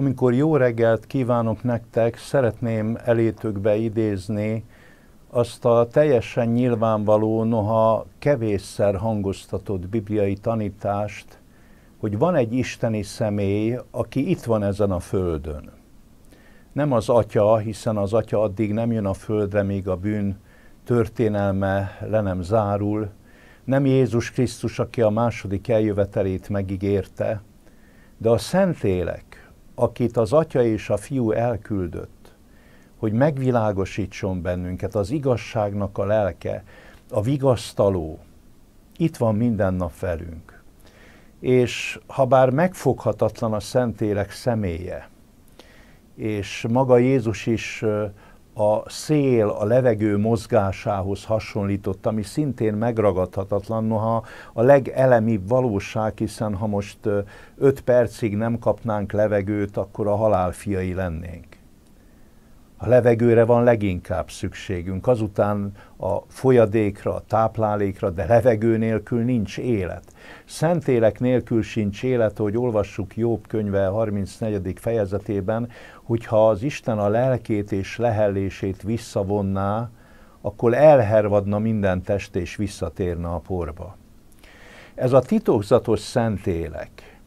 Amikor jó reggelt kívánok nektek, szeretném elétükbe idézni azt a teljesen nyilvánvaló, noha kevésszer hangoztatott bibliai tanítást, hogy van egy isteni személy, aki itt van ezen a földön. Nem az atya, hiszen az atya addig nem jön a földre, míg a bűn történelme le nem zárul, nem Jézus Krisztus, aki a második eljövetelét megígérte, de a Szentlélek, akit az atya és a fiú elküldött, hogy megvilágosítson bennünket az igazságnak a lelke, a vigasztaló, itt van minden nap velünk. És ha bár megfoghatatlan a Szentélek személye, és maga Jézus is a szél a levegő mozgásához hasonlított, ami szintén megragadhatatlan, noha a legelemibb valóság, hiszen ha most 5 percig nem kapnánk levegőt, akkor a halálfiai lennénk. A levegőre van leginkább szükségünk, azután a folyadékra, a táplálékra, de levegő nélkül nincs élet. Szentélek nélkül sincs élet, hogy olvassuk Jobb könyve 34. fejezetében, hogyha az Isten a lelkét és lehellését visszavonná, akkor elhervadna minden test és visszatérne a porba. Ez a titokzatos szentélek,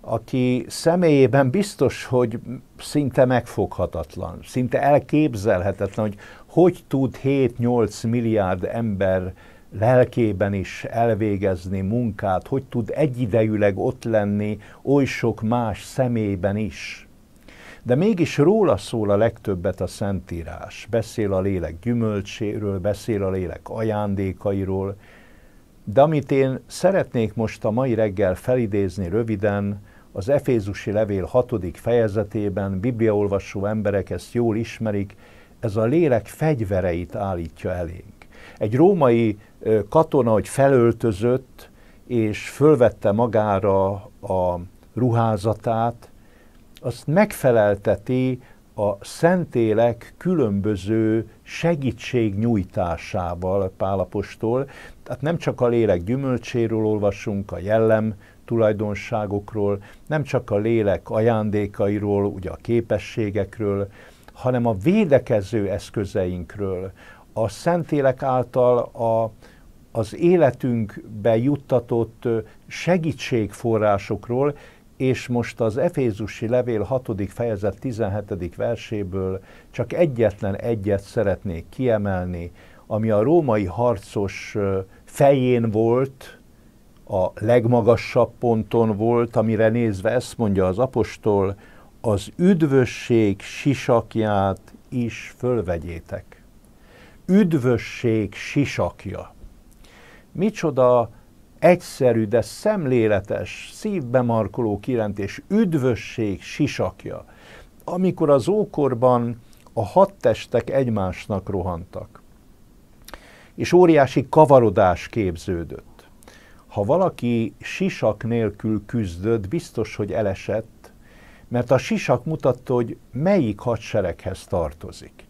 aki személyében biztos, hogy szinte megfoghatatlan, szinte elképzelhetetlen, hogy hogy tud 7-8 milliárd ember lelkében is elvégezni munkát, hogy tud egyidejűleg ott lenni oly sok más személyben is. De mégis róla szól a legtöbbet a Szentírás. Beszél a lélek gyümölcséről, beszél a lélek ajándékairól, de amit én szeretnék most a mai reggel felidézni röviden, az Efézusi Levél 6. fejezetében bibliaolvasó emberek ezt jól ismerik, ez a lélek fegyvereit állítja elénk. Egy római katona, hogy felöltözött, és fölvette magára a ruházatát, azt megfelelteti a Szentélek különböző segítségnyújtásával Pálapostól. Tehát nem csak a lélek gyümölcséről olvasunk, a jellem tulajdonságokról, nem csak a lélek ajándékairól, ugye a képességekről, hanem a védekező eszközeinkről, a Szentélek által a, az életünkbe juttatott segítségforrásokról, és most az Efézusi Levél 6. fejezet 17. verséből csak egyetlen egyet szeretnék kiemelni, ami a római harcos fején volt, a legmagasabb ponton volt, amire nézve ezt mondja az apostol, az üdvösség sisakját is fölvegyétek. Üdvösség sisakja. Micsoda egyszerű, de szemléletes, szívbemarkoló kirentés, üdvösség sisakja. Amikor az ókorban a hat testek egymásnak rohantak, és óriási kavarodás képződött ha valaki sisak nélkül küzdött, biztos, hogy elesett, mert a sisak mutatta, hogy melyik hadsereghez tartozik.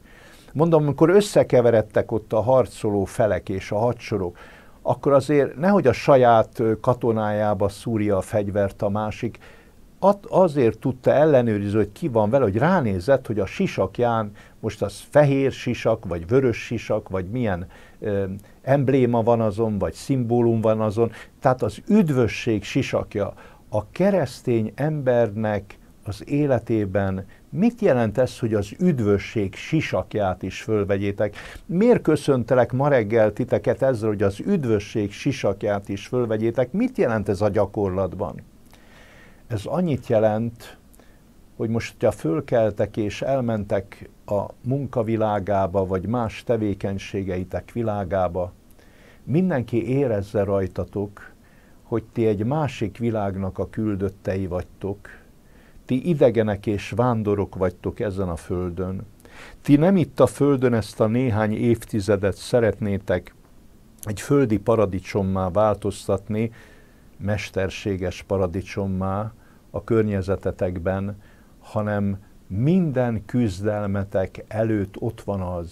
Mondom, amikor összekeveredtek ott a harcoló felek és a hadsorok, akkor azért nehogy a saját katonájába szúrja a fegyvert a másik, azért tudta ellenőrizni, hogy ki van vele, hogy ránézett, hogy a sisakján most az fehér sisak, vagy vörös sisak, vagy milyen ö, embléma van azon, vagy szimbólum van azon. Tehát az üdvösség sisakja a keresztény embernek az életében mit jelent ez, hogy az üdvösség sisakját is fölvegyétek? Miért köszöntelek ma reggel titeket ezzel, hogy az üdvösség sisakját is fölvegyétek? Mit jelent ez a gyakorlatban? Ez annyit jelent, hogy most, ha fölkeltek és elmentek a munkavilágába, vagy más tevékenységeitek világába, mindenki érezze rajtatok, hogy ti egy másik világnak a küldöttei vagytok, ti idegenek és vándorok vagytok ezen a földön. Ti nem itt a földön ezt a néhány évtizedet szeretnétek egy földi paradicsommá változtatni, mesterséges paradicsommá a környezetetekben, hanem minden küzdelmetek előtt ott van az,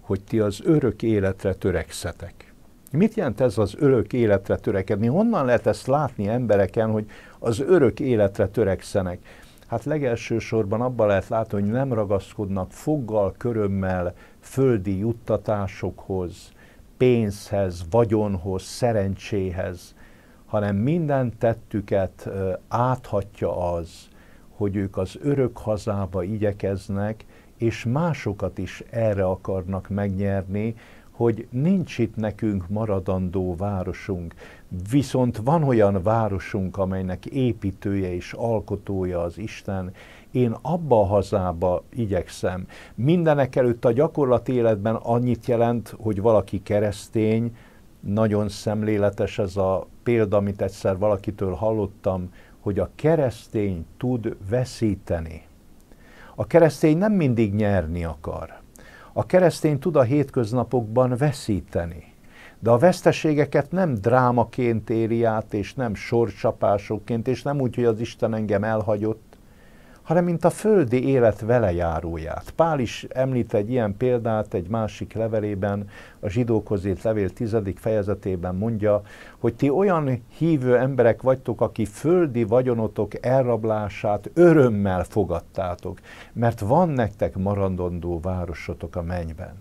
hogy ti az örök életre törekszetek. Mit jelent ez az örök életre törekedni? Honnan lehet ezt látni embereken, hogy az örök életre törekszenek? Hát legelsősorban abban lehet látni, hogy nem ragaszkodnak foggal, körömmel, földi juttatásokhoz, pénzhez, vagyonhoz, szerencséhez, hanem minden tettüket áthatja az, hogy ők az örök hazába igyekeznek, és másokat is erre akarnak megnyerni, hogy nincs itt nekünk maradandó városunk, viszont van olyan városunk, amelynek építője és alkotója az Isten, én abba a hazába igyekszem. Mindenek előtt a gyakorlat életben annyit jelent, hogy valaki keresztény, nagyon szemléletes ez a példa, amit egyszer valakitől hallottam, hogy a keresztény tud veszíteni. A keresztény nem mindig nyerni akar. A keresztény tud a hétköznapokban veszíteni. De a veszteségeket nem drámaként éri át, és nem sorcsapásokként, és nem úgy, hogy az Isten engem elhagyott, hanem mint a földi élet velejáróját. Pál is említ egy ilyen példát egy másik levelében, a zsidókhoz írt levél tizedik fejezetében mondja, hogy ti olyan hívő emberek vagytok, aki földi vagyonotok elrablását örömmel fogadtátok, mert van nektek maradandó városotok a mennyben.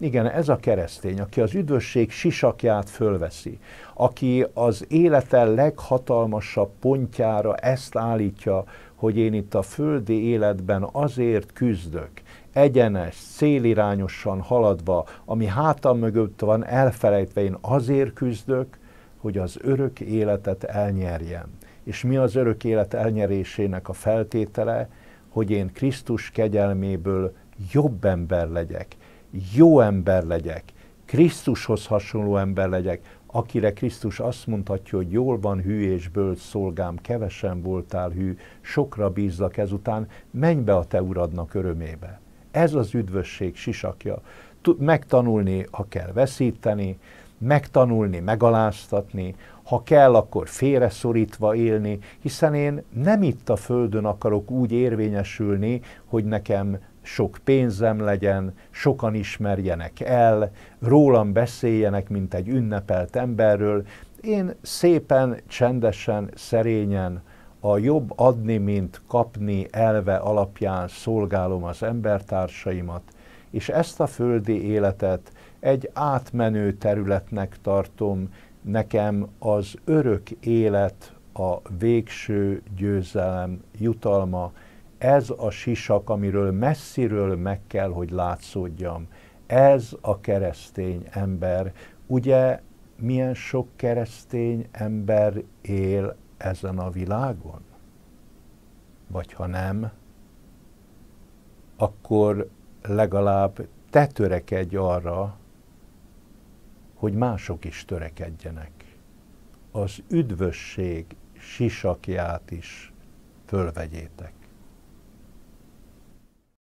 Igen, ez a keresztény, aki az üdvösség sisakját fölveszi, aki az élete leghatalmasabb pontjára ezt állítja, hogy én itt a földi életben azért küzdök, egyenes, célirányosan haladva, ami hátam mögött van elfelejtve, én azért küzdök, hogy az örök életet elnyerjem. És mi az örök élet elnyerésének a feltétele? Hogy én Krisztus kegyelméből jobb ember legyek, jó ember legyek, Krisztushoz hasonló ember legyek, akire Krisztus azt mondhatja, hogy jól van hű és bölcs szolgám, kevesen voltál hű, sokra bízlak ezután, menj be a te uradnak örömébe. Ez az üdvösség sisakja. Tud, megtanulni, ha kell veszíteni, megtanulni, megaláztatni, ha kell, akkor félreszorítva élni, hiszen én nem itt a földön akarok úgy érvényesülni, hogy nekem sok pénzem legyen, sokan ismerjenek el, rólam beszéljenek, mint egy ünnepelt emberről. Én szépen, csendesen, szerényen a jobb adni, mint kapni elve alapján szolgálom az embertársaimat, és ezt a földi életet egy átmenő területnek tartom, nekem az örök élet a végső győzelem jutalma, ez a sisak, amiről messziről meg kell, hogy látszódjam, ez a keresztény ember. Ugye milyen sok keresztény ember él ezen a világon? Vagy ha nem, akkor legalább te törekedj arra, hogy mások is törekedjenek. Az üdvösség sisakját is fölvegyétek.